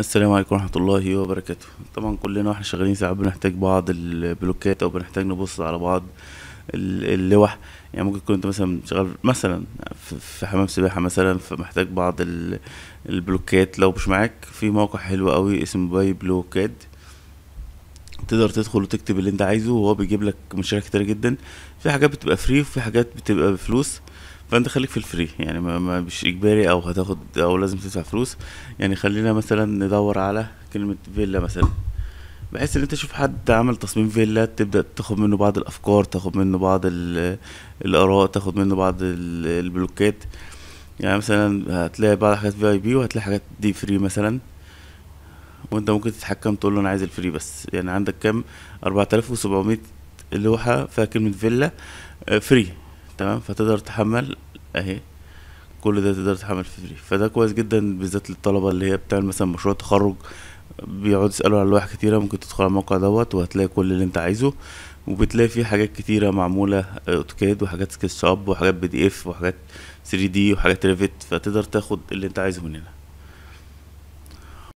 السلام عليكم ورحمة الله وبركاته طبعا كلنا واحنا شغالين ساعات بنحتاج بعض البلوكات او بنحتاج نبص على بعض اللوح يعني ممكن انت مثلا شغال مثلا في حمام سباحة مثلا فمحتاج بعض البلوكات لو مش معاك في موقع حلو قوي اسمه باي بلوكاد تقدر تدخل وتكتب اللي انت عايزه وهو بيجيب لك مشاريع كتير جدا في حاجات بتبقى فري وفي حاجات بتبقى بفلوس فانت خليك في الفري يعني ما مش اجباري او هتاخد او لازم تدفع فلوس يعني خلينا مثلا ندور على كلمه فيلا مثلا بحيث ان انت تشوف حد عمل تصميم فيلا تبدا تاخد منه بعض الافكار تاخد منه بعض الاراء تاخد منه بعض البلوكات يعني مثلا هتلاقي بعض حاجات في اي بي وهتلاقي حاجات دي فري مثلا وانت ممكن تتحكم تقول له انا عايز الفري بس يعني عندك كام 4700 لوحة فيها كلمة فيلا فري آه، تمام فتقدر تحمل اهي كل ده تقدر تحمل في فري فده كويس جدا بالذات للطلبه اللي هي بتعمل مثلا مشروع تخرج بيقعدوا يسالوا على لوائح كتيره ممكن تدخل على الموقع دوت وهتلاقي كل اللي انت عايزه وبتلاقي فيه حاجات كتيره معموله اوتوكاد وحاجات سكتش اب وحاجات بي دي اف وحاجات 3 دي وحاجات ريفيت فتقدر تاخد اللي انت عايزه من هنا